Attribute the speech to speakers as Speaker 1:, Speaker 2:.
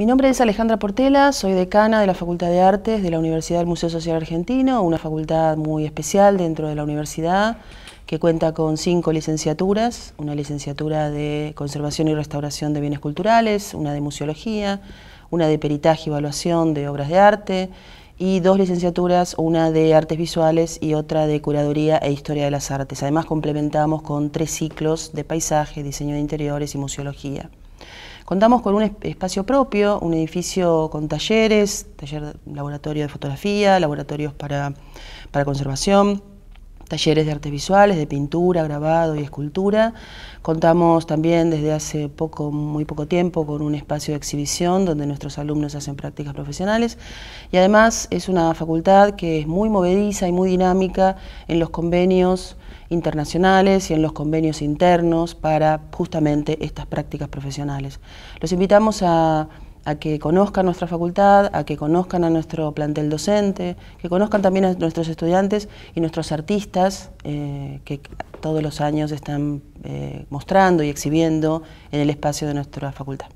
Speaker 1: Mi nombre es Alejandra Portela, soy decana de la Facultad de Artes de la Universidad del Museo Social Argentino, una facultad muy especial dentro de la universidad que cuenta con cinco licenciaturas, una licenciatura de conservación y restauración de bienes culturales, una de museología, una de peritaje y evaluación de obras de arte y dos licenciaturas, una de artes visuales y otra de curaduría e historia de las artes. Además complementamos con tres ciclos de paisaje, diseño de interiores y museología. Contamos con un espacio propio, un edificio con talleres, taller, laboratorio de fotografía, laboratorios para, para conservación, talleres de artes visuales, de pintura, grabado y escultura. Contamos también desde hace poco, muy poco tiempo con un espacio de exhibición donde nuestros alumnos hacen prácticas profesionales y además es una facultad que es muy movediza y muy dinámica en los convenios internacionales y en los convenios internos para justamente estas prácticas profesionales. Los invitamos a a que conozcan nuestra facultad, a que conozcan a nuestro plantel docente, que conozcan también a nuestros estudiantes y nuestros artistas eh, que todos los años están eh, mostrando y exhibiendo en el espacio de nuestra facultad.